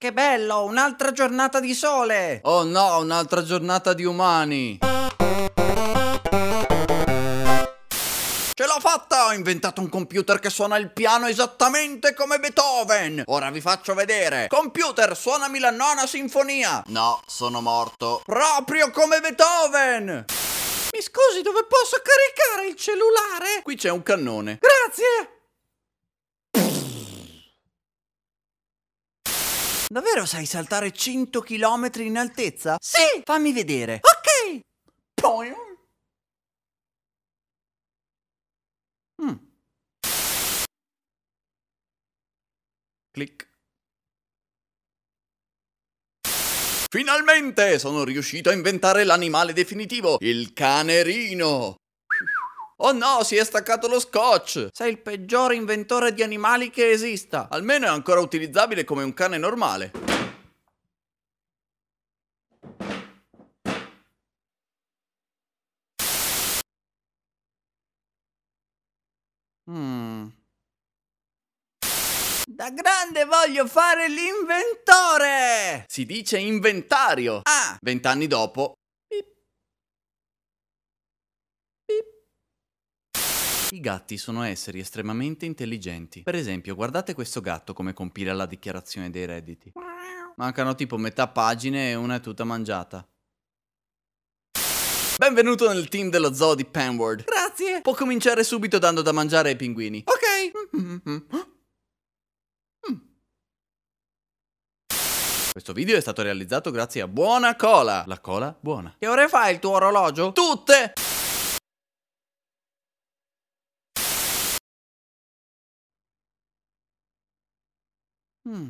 Che bello, un'altra giornata di sole! Oh no, un'altra giornata di umani! Ce l'ho fatta! Ho inventato un computer che suona il piano esattamente come Beethoven! Ora vi faccio vedere! Computer, suonami la nona sinfonia! No, sono morto! Proprio come Beethoven! Mi scusi, dove posso caricare il cellulare? Qui c'è un cannone. Grazie! Davvero sai saltare 100 km in altezza? Sì! Fammi vedere. Ok! Poi... Mm. Clic. Finalmente sono riuscito a inventare l'animale definitivo, il canerino! Oh no, si è staccato lo scotch! Sei il peggior inventore di animali che esista. Almeno è ancora utilizzabile come un cane normale. Mm. Da grande voglio fare l'inventore! Si dice inventario! Ah! Vent'anni dopo, I gatti sono esseri estremamente intelligenti. Per esempio, guardate questo gatto come compila la dichiarazione dei redditi. Mancano tipo metà pagine e una è tutta mangiata. Benvenuto nel team dello zoo di Penward. Grazie! Può cominciare subito dando da mangiare ai pinguini. Ok! Questo video è stato realizzato grazie a Buona Cola. La cola buona. Che ore fa il tuo orologio? Tutte! Hmm.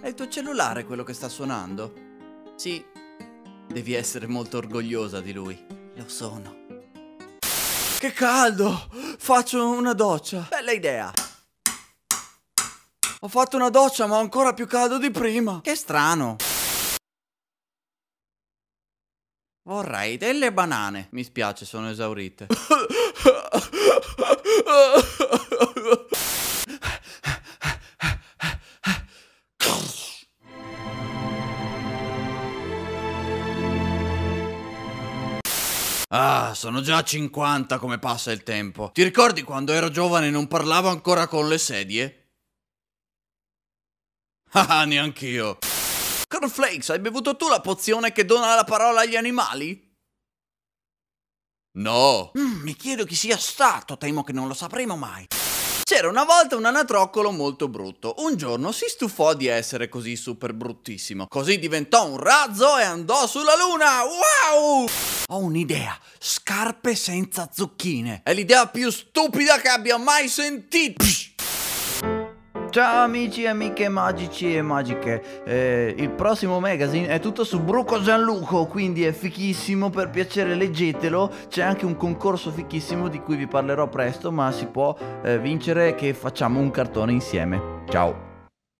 È il tuo cellulare quello che sta suonando? Sì. Devi essere molto orgogliosa di lui. Lo sono. Che caldo! Faccio una doccia. Bella idea. Ho fatto una doccia ma ho ancora più caldo di prima. Che strano. Vorrei delle banane. Mi spiace, sono esaurite. Ah, sono già a 50 come passa il tempo. Ti ricordi quando ero giovane e non parlavo ancora con le sedie? Ah, neanch'io. Cornflakes, hai bevuto tu la pozione che dona la parola agli animali? No. Mm, mi chiedo chi sia stato, temo che non lo sapremo mai. C'era una volta un anatroccolo molto brutto. Un giorno si stufò di essere così super bruttissimo. Così diventò un razzo e andò sulla luna. Wow! Ho un'idea. Scarpe senza zucchine. È l'idea più stupida che abbia mai sentito. Psh! Ciao amici e amiche magici e magiche eh, Il prossimo magazine è tutto su Bruco Gianluco Quindi è fichissimo, per piacere leggetelo C'è anche un concorso fichissimo di cui vi parlerò presto Ma si può eh, vincere che facciamo un cartone insieme Ciao